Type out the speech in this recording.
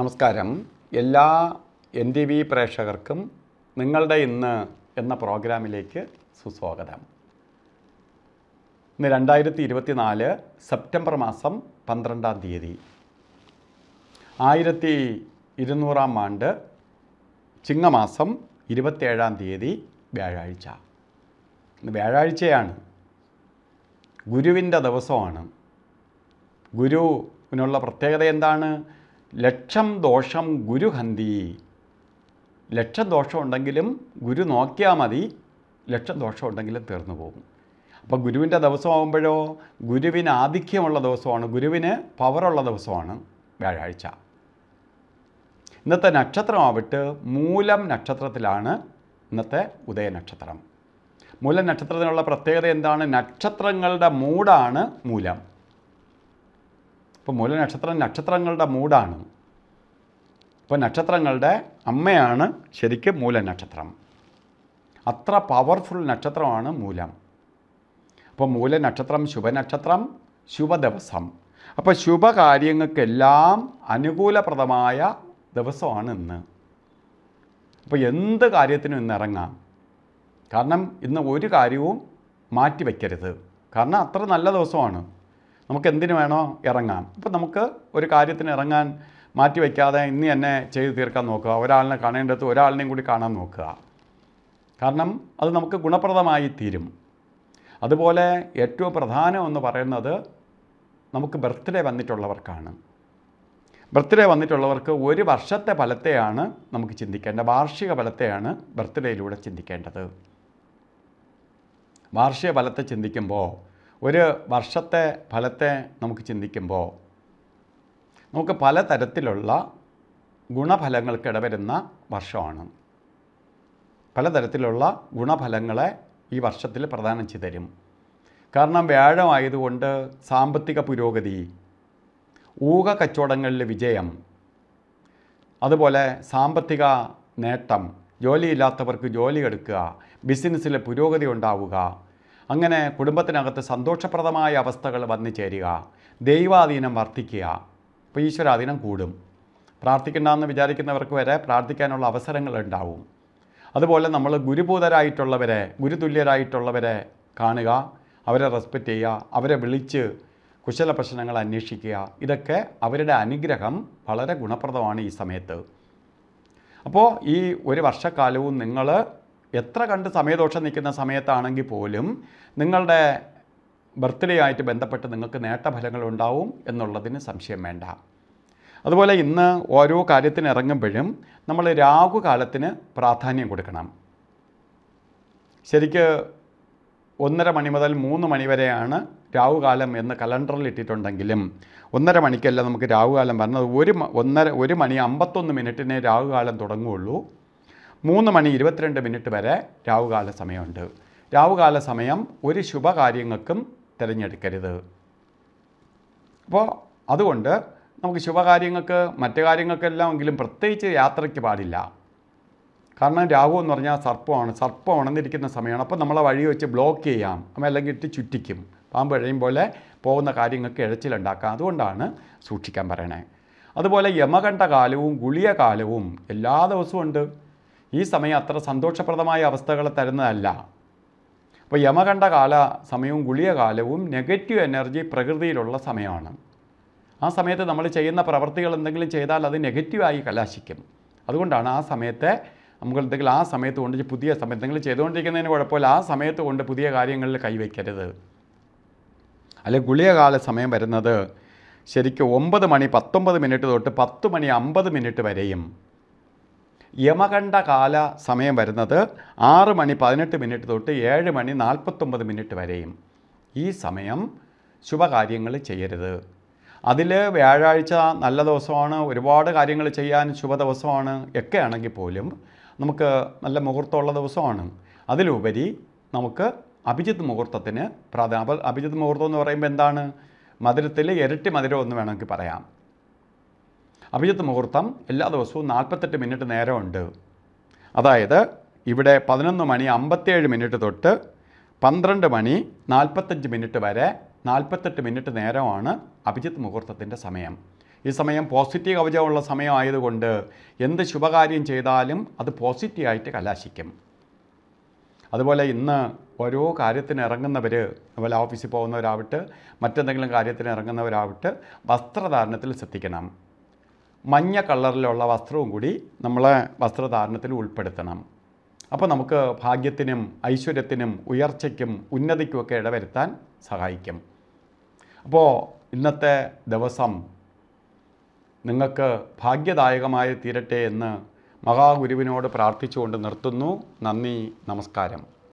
നമസ്കാരം എല്ലാ N T V പ്രേക്ഷകർക്കും നിങ്ങളുടെ ഇന്ന് എന്ന പ്രോഗ്രാമിലേക്ക് സുസ്വാഗതം ഇന്ന് രണ്ടായിരത്തി ഇരുപത്തിനാല് സെപ്റ്റംബർ മാസം പന്ത്രണ്ടാം തീയതി ആയിരത്തി ഇരുന്നൂറാം ആണ്ട് ചിങ്ങമാസം ഇരുപത്തേഴാം തീയതി വ്യാഴാഴ്ച ഇന്ന് വ്യാഴാഴ്ചയാണ് ഗുരുവിൻ്റെ ദിവസമാണ് ഗുരുവിനുള്ള പ്രത്യേകത എന്താണ് ലക്ഷം ദോഷം ഗുരുഹന്തി ലക്ഷദോഷം ഉണ്ടെങ്കിലും ഗുരു നോക്കിയാൽ മതി ലക്ഷദോഷം ഉണ്ടെങ്കിലും തീർന്നു പോകും അപ്പോൾ ഗുരുവിൻ്റെ ദിവസമാകുമ്പോഴോ ഗുരുവിന് ആധിക്യമുള്ള ദിവസമാണ് ഗുരുവിന് പവറുള്ള ദിവസമാണ് വ്യാഴാഴ്ച ഇന്നത്തെ നക്ഷത്രമാവിട്ട് മൂലം നക്ഷത്രത്തിലാണ് ഇന്നത്തെ ഉദയനക്ഷത്രം മൂലം നക്ഷത്രത്തിനുള്ള പ്രത്യേകത എന്താണ് നക്ഷത്രങ്ങളുടെ മൂടാണ് മൂലം ഇപ്പോൾ മൂലനക്ഷത്രം നക്ഷത്രങ്ങളുടെ മൂടാണ് ഇപ്പോൾ നക്ഷത്രങ്ങളുടെ അമ്മയാണ് ശരിക്കും മൂലനക്ഷത്രം അത്ര പവർഫുൾ നക്ഷത്രമാണ് മൂലം അപ്പോൾ മൂലനക്ഷത്രം ശുഭനക്ഷത്രം ശുഭദിവസം അപ്പോൾ ശുഭകാര്യങ്ങൾക്കെല്ലാം അനുകൂലപ്രദമായ ദിവസമാണ് ഇന്ന് അപ്പോൾ എന്ത് കാര്യത്തിനും ഇന്ന് ഇറങ്ങാം കാരണം ഇന്ന് ഒരു കാര്യവും മാറ്റി കാരണം അത്ര നല്ല ദിവസമാണ് നമുക്ക് എന്തിനു വേണോ ഇറങ്ങാം അപ്പം നമുക്ക് ഒരു കാര്യത്തിന് ഇറങ്ങാൻ മാറ്റി വയ്ക്കാതെ ഇന്ന് തന്നെ ചെയ്തു തീർക്കാൻ നോക്കുക ഒരാളിനെ കാണേണ്ടത് ഒരാളിനെയും കൂടി കാണാൻ നോക്കുക കാരണം അത് നമുക്ക് ഗുണപ്രദമായി തീരും അതുപോലെ ഏറ്റവും പ്രധാനം എന്ന് പറയുന്നത് നമുക്ക് ബർത്ത്ഡേ വന്നിട്ടുള്ളവർക്കാണ് ബർത്ത്ഡേ വന്നിട്ടുള്ളവർക്ക് ഒരു വർഷത്തെ ഫലത്തെയാണ് നമുക്ക് ചിന്തിക്കേണ്ട വാർഷിക ഫലത്തെയാണ് ബർത്ത്ഡേയിലൂടെ ചിന്തിക്കേണ്ടത് വാർഷിക ഫലത്തെ ചിന്തിക്കുമ്പോൾ ഒരു വർഷത്തെ ഫലത്തെ നമുക്ക് ചിന്തിക്കുമ്പോൾ നമുക്ക് പല തരത്തിലുള്ള ഗുണഫലങ്ങൾക്ക് ഇടവരുന്ന വർഷമാണ് പലതരത്തിലുള്ള ഗുണഫലങ്ങളെ ഈ വർഷത്തിൽ പ്രധാനം ചെയ്തു തരും കാരണം വ്യാഴമായതുകൊണ്ട് സാമ്പത്തിക പുരോഗതി ഊഹ കച്ചവടങ്ങളിലെ വിജയം അതുപോലെ സാമ്പത്തിക നേട്ടം ജോലിയില്ലാത്തവർക്ക് ജോലി എടുക്കുക ബിസിനസ്സിലെ പുരോഗതി ഉണ്ടാവുക അങ്ങനെ കുടുംബത്തിനകത്ത് സന്തോഷപ്രദമായ അവസ്ഥകൾ വന്നു ചേരുക ദൈവാധീനം വർദ്ധിക്കുക അപ്പോൾ ഈശ്വരാധീനം കൂടും പ്രാർത്ഥിക്കണ്ടെന്ന് വിചാരിക്കുന്നവർക്ക് വരെ പ്രാർത്ഥിക്കാനുള്ള അവസരങ്ങൾ ഉണ്ടാവും അതുപോലെ നമ്മൾ ഗുരുഭൂതരായിട്ടുള്ളവരെ ഗുരുതുല്യരായിട്ടുള്ളവരെ കാണുക അവരെ റെസ്പെക്റ്റ് ചെയ്യുക അവരെ വിളിച്ച് കുശല പ്രശ്നങ്ങൾ അന്വേഷിക്കുക ഇതൊക്കെ അവരുടെ അനുഗ്രഹം വളരെ ഗുണപ്രദമാണ് ഈ സമയത്ത് അപ്പോൾ ഈ ഒരു വർഷക്കാലവും നിങ്ങൾ എത്ര കണ്ട് സമയദോഷം നിൽക്കുന്ന സമയത്താണെങ്കിൽ പോലും നിങ്ങളുടെ ബർത്ത്ഡേ ആയിട്ട് ബന്ധപ്പെട്ട് നിങ്ങൾക്ക് നേട്ടഫലങ്ങൾ ഉണ്ടാവും എന്നുള്ളതിന് സംശയം വേണ്ട അതുപോലെ ഇന്ന് ഓരോ കാര്യത്തിന് ഇറങ്ങുമ്പോഴും നമ്മൾ രാഹുകാലത്തിന് പ്രാധാന്യം കൊടുക്കണം ശരിക്ക് ഒന്നര മണി മുതൽ മൂന്ന് മണി വരെയാണ് രാഹുകാലം എന്ന് കലണ്ടറിൽ ഇട്ടിട്ടുണ്ടെങ്കിലും ഒന്നര മണിക്കല്ല നമുക്ക് രാഹുകാലം പറഞ്ഞത് ഒരു ഒന്നര ഒരു മണി അമ്പത്തൊന്ന് മിനിറ്റിനെ രാഹുകാലം തുടങ്ങുകയുള്ളൂ മൂന്ന് മണി ഇരുപത്തിരണ്ട് മിനിറ്റ് വരെ രാവുകാല സമയമുണ്ട് രാവുകാല സമയം ഒരു ശുഭകാര്യങ്ങൾക്കും തിരഞ്ഞെടുക്കരുത് അപ്പോൾ അതുകൊണ്ട് നമുക്ക് ശുഭകാര്യങ്ങൾക്ക് മറ്റു കാര്യങ്ങൾക്കെല്ലാമെങ്കിലും പ്രത്യേകിച്ച് യാത്രയ്ക്ക് പാടില്ല കാരണം രാഹു എന്ന് പറഞ്ഞാൽ സർപ്പമാണ് സർപ്പം ഉണർന്നിരിക്കുന്ന സമയമാണ് അപ്പോൾ നമ്മളെ വഴി വെച്ച് ബ്ലോക്ക് ചെയ്യാം അപ്പം അല്ലെങ്കിൽ ഇട്ട് ചുറ്റിക്കും പാമ്പ് ഇഴയും പോലെ പോകുന്ന കാര്യങ്ങൾക്ക് ഇഴച്ചിലുണ്ടാക്കാം അതുകൊണ്ടാണ് സൂക്ഷിക്കാൻ പറയണേ അതുപോലെ യമകണ്ഠ കാലവും ഗുളിയ കാലവും എല്ലാ ദിവസവും ഉണ്ട് ഈ സമയം അത്ര സന്തോഷപ്രദമായ അവസ്ഥകൾ തരുന്നതല്ല അപ്പോൾ യമകണ്ഠ കാല സമയവും ഗുളിയ കാലവും നെഗറ്റീവ് എനർജി പ്രകൃതിയിലുള്ള സമയമാണ് ആ സമയത്ത് നമ്മൾ ചെയ്യുന്ന പ്രവർത്തികൾ എന്തെങ്കിലും ചെയ്താൽ അത് നെഗറ്റീവായി കലാശിക്കും അതുകൊണ്ടാണ് ആ സമയത്തെ നമുക്ക് എന്തെങ്കിലും ആ സമയത്ത് കൊണ്ട് പുതിയ സമയത്ത് എന്തെങ്കിലും ചെയ്തുകൊണ്ടിരിക്കുന്നതിന് കുഴപ്പമില്ല ആ സമയത്ത് കൊണ്ട് പുതിയ കാര്യങ്ങളിൽ കൈവയ്ക്കരുത് അല്ലെ ഗുളികകാല സമയം വരുന്നത് ശരിക്കും ഒമ്പത് മണി പത്തൊമ്പത് മിനിറ്റ് തൊട്ട് പത്ത് മണി അമ്പത് മിനിറ്റ് വരെയും യമകണ്ഠ കാല സമയം വരുന്നത് ആറ് മണി പതിനെട്ട് മിനിറ്റ് തൊട്ട് ഏഴ് മണി നാൽപ്പത്തൊമ്പത് മിനിറ്റ് വരെയും ഈ സമയം ശുഭകാര്യങ്ങൾ ചെയ്യരുത് അതിൽ വ്യാഴാഴ്ച നല്ല ദിവസമാണ് ഒരുപാട് കാര്യങ്ങൾ ചെയ്യാൻ ശുഭ ദിവസമാണ് ഒക്കെ ആണെങ്കിൽ പോലും നമുക്ക് നല്ല മുഹൂർത്തമുള്ള ദിവസമാണ് അതിലുപരി നമുക്ക് അഭിജിത് മുഹൂർത്തത്തിന് പ്രാധാന്യം അഭിജിത് മുഹൂർത്തം എന്ന് പറയുമ്പോൾ എന്താണ് മധുരത്തിൽ ഇരട്ടി മധുരം എന്ന് വേണമെങ്കിൽ പറയാം അഭിജിത്ത് മുഹൂർത്തം എല്ലാ ദിവസവും നാൽപ്പത്തെട്ട് മിനിറ്റ് നേരമുണ്ട് അതായത് ഇവിടെ പതിനൊന്ന് മണി അമ്പത്തേഴ് മിനിറ്റ് തൊട്ട് പന്ത്രണ്ട് മണി നാൽപ്പത്തഞ്ച് മിനിറ്റ് വരെ നാൽപ്പത്തെട്ട് മിനിറ്റ് നേരമാണ് അഭിജിത്ത് മുഹൂർത്തത്തിൻ്റെ സമയം ഈ സമയം പോസിറ്റീവ് കവചമുള്ള സമയമായതുകൊണ്ട് എന്ത് ശുഭകാര്യം ചെയ്താലും അത് പോസിറ്റീവായിട്ട് കലാശിക്കും അതുപോലെ ഇന്ന് ഓരോ കാര്യത്തിന് ഇറങ്ങുന്നവർ അതുപോലെ ഓഫീസിൽ പോകുന്നവരാവട്ടെ മറ്റെന്തെങ്കിലും കാര്യത്തിന് ഇറങ്ങുന്നവരാവട്ടെ വസ്ത്രധാരണത്തിൽ ശ്രദ്ധിക്കണം മഞ്ഞ കളറിലുള്ള വസ്ത്രവും കൂടി നമ്മളെ വസ്ത്രധാരണത്തിൽ ഉൾപ്പെടുത്തണം അപ്പോൾ നമുക്ക് ഭാഗ്യത്തിനും ഐശ്വര്യത്തിനും ഉയർച്ചയ്ക്കും ഉന്നതിക്കുമൊക്കെ ഇടവരുത്താൻ സഹായിക്കും അപ്പോൾ ഇന്നത്തെ ദിവസം നിങ്ങൾക്ക് ഭാഗ്യദായകമായി തീരട്ടെ എന്ന് മഹാഗുരുവിനോട് പ്രാർത്ഥിച്ചുകൊണ്ട് നിർത്തുന്നു നന്ദി നമസ്കാരം